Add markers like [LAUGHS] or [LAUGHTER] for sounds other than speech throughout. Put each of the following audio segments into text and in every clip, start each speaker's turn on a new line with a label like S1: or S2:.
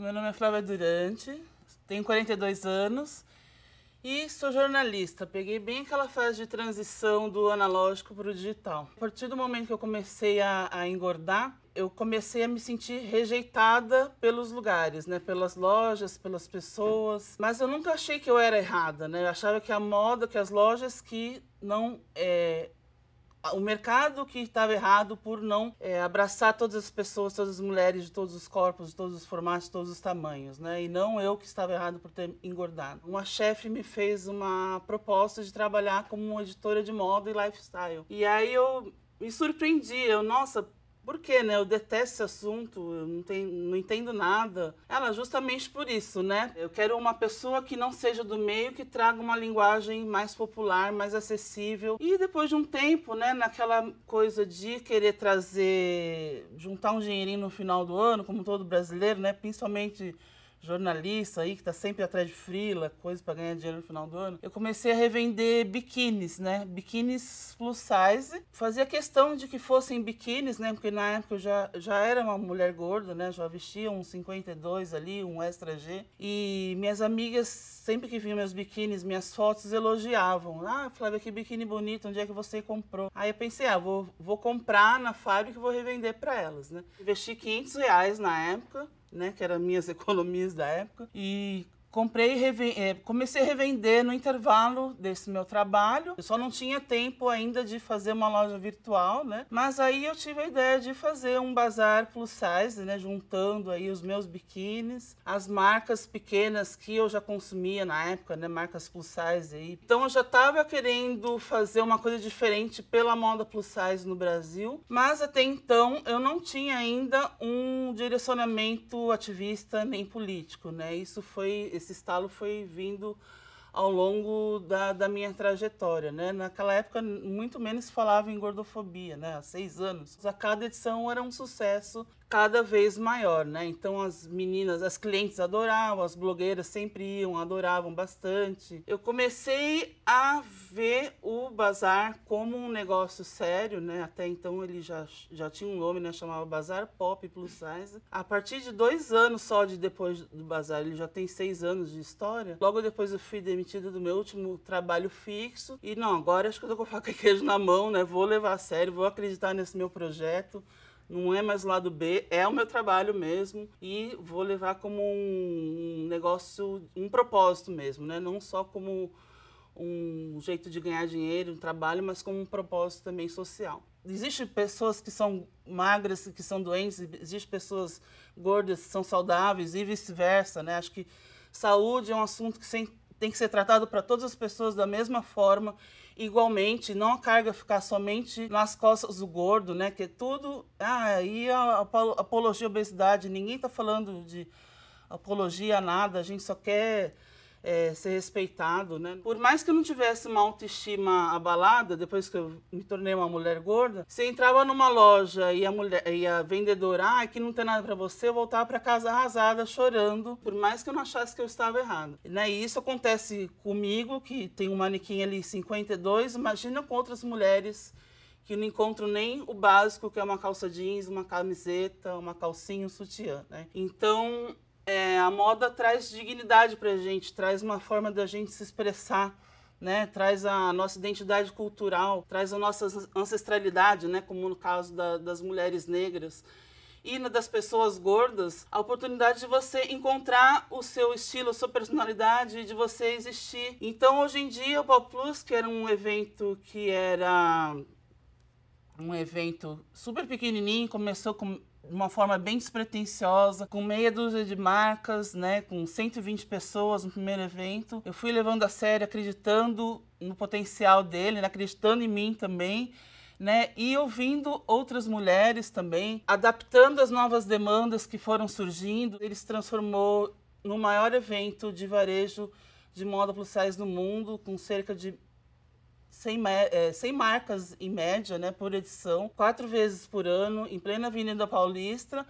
S1: Meu nome é Flávia Durante, tenho 42 anos e sou jornalista. Peguei bem aquela fase de transição do analógico para o digital. A partir do momento que eu comecei a, a, engordar, eu comecei a me sentir rejeitada pelos lugares, né? Pelas lojas, pelas pessoas. Mas eu nunca achei que eu era errada, né? Eu achava que a moda, que as lojas que não é, o mercado que estava errado por não é, abraçar todas as pessoas, todas as mulheres de todos os corpos, de todos os formatos, de todos os tamanhos, né? E não eu que estava errado por ter engordado. Uma chefe me fez uma proposta de trabalhar como editora de moda e lifestyle. E aí eu me surpreendi, eu, nossa, por quê, né? Eu detesto esse assunto, eu não, tenho, não entendo nada. Ela, ah, justamente por isso, né? Eu quero uma pessoa que não seja do meio, que traga uma linguagem mais popular, mais acessível. E depois de um tempo, né, naquela coisa de querer trazer, juntar um dinheirinho no final do ano, como todo brasileiro, né? Principalmente jornalista aí que tá sempre atrás de frila, coisa para ganhar dinheiro no final do ano, eu comecei a revender biquínis, né? Biquínis plus size. Fazia questão de que fossem biquínis, né? Porque na época eu já, já era uma mulher gorda, né? Já vestia um 52 ali, um extra G. E minhas amigas, sempre que vinham meus biquínis, minhas fotos, elogiavam. Ah, Flávia, que biquíni bonito, onde é que você comprou? Aí eu pensei, ah, vou, vou comprar na fábrica e vou revender para elas, né? Investi 500 reais na época né? Que eram minhas [LAUGHS] economias da época. E comprei é, comecei a revender no intervalo desse meu trabalho. Eu só não tinha tempo ainda de fazer uma loja virtual, né? Mas aí eu tive a ideia de fazer um bazar plus size, né, juntando aí os meus biquínis, as marcas pequenas que eu já consumia na época, né, marcas plus size aí. Então eu já estava querendo fazer uma coisa diferente pela moda plus size no Brasil, mas até então eu não tinha ainda um direcionamento ativista nem político, né? Isso foi esse estalo foi vindo ao longo da, da minha trajetória, né? Naquela época, muito menos falava em gordofobia, né? Há seis anos. A cada edição era um sucesso cada vez maior, né? Então as meninas, as clientes adoravam, as blogueiras sempre iam, adoravam bastante. Eu comecei a ver o bazar como um negócio sério, né? Até então ele já, já tinha um nome, né? Chamava Bazar Pop Plus Size. A partir de dois anos só de depois do bazar, ele já tem seis anos de história. Logo depois eu fui demitida do meu último trabalho fixo. E não, agora acho que eu tô com a faca e queijo na mão, né? Vou levar a sério, vou acreditar nesse meu projeto. Não é mais o lado B, é o meu trabalho mesmo. E vou levar como um negócio, um propósito mesmo, né? Não só como um jeito de ganhar dinheiro, um trabalho, mas como um propósito também social. Existem pessoas que são magras, que são doentes, existem pessoas gordas que são saudáveis e vice-versa, né? Acho que saúde é um assunto que tem que ser tratado para todas as pessoas da mesma forma, igualmente, não a carga ficar somente nas costas do gordo, né? Que é tudo. Ah, e a apologia à obesidade, ninguém está falando de apologia a nada, a gente só quer é, ser respeitado, né? Por mais que eu não tivesse uma autoestima abalada, depois que eu me tornei uma mulher gorda, se entrava numa loja e a, mulher, e a vendedora, ah, aqui não tem nada para você, eu voltava para casa arrasada, chorando, por mais que eu não achasse que eu estava errada. Né? E isso acontece comigo, que tem um manequim ali 52, imagina com outras mulheres que não encontro nem o básico, que é uma calça jeans, uma camiseta, uma calcinha, um sutiã, né? Então, é, a moda traz dignidade para a gente, traz uma forma da gente se expressar, né? Traz a nossa identidade cultural, traz a nossa ancestralidade, né? Como no caso da, das mulheres negras e das pessoas gordas, a oportunidade de você encontrar o seu estilo, a sua personalidade, de você existir. Então, hoje em dia, o Pop Plus, que era um evento que era um evento super pequenininho, começou com de uma forma bem despretensiosa, com meia dúzia de marcas, né, com 120 pessoas no primeiro evento. Eu fui levando a sério, acreditando no potencial dele, né, acreditando em mim também. Né? E ouvindo outras mulheres também, adaptando as novas demandas que foram surgindo, ele se transformou no maior evento de varejo de moda plus size no mundo, com cerca de 100, é, 100 marcas em média, né, por edição, quatro vezes por ano, em plena Avenida Paulista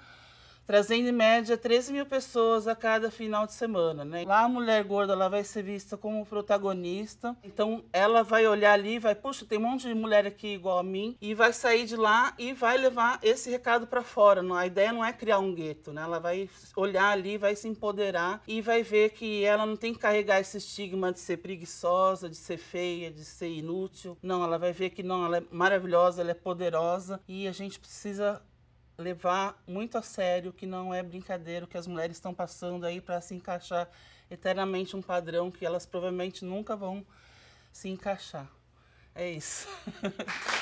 S1: trazendo em média 13 mil pessoas a cada final de semana. Né? Lá a mulher gorda ela vai ser vista como protagonista, então ela vai olhar ali, vai, puxa, tem um monte de mulher aqui igual a mim, e vai sair de lá e vai levar esse recado para fora. A ideia não é criar um gueto, né? ela vai olhar ali, vai se empoderar e vai ver que ela não tem que carregar esse estigma de ser preguiçosa, de ser feia, de ser inútil. Não, ela vai ver que não, ela é maravilhosa, ela é poderosa e a gente precisa levar muito a sério que não é brincadeira o que as mulheres estão passando aí para se encaixar eternamente um padrão que elas provavelmente nunca vão se encaixar. É isso. [LAUGHS]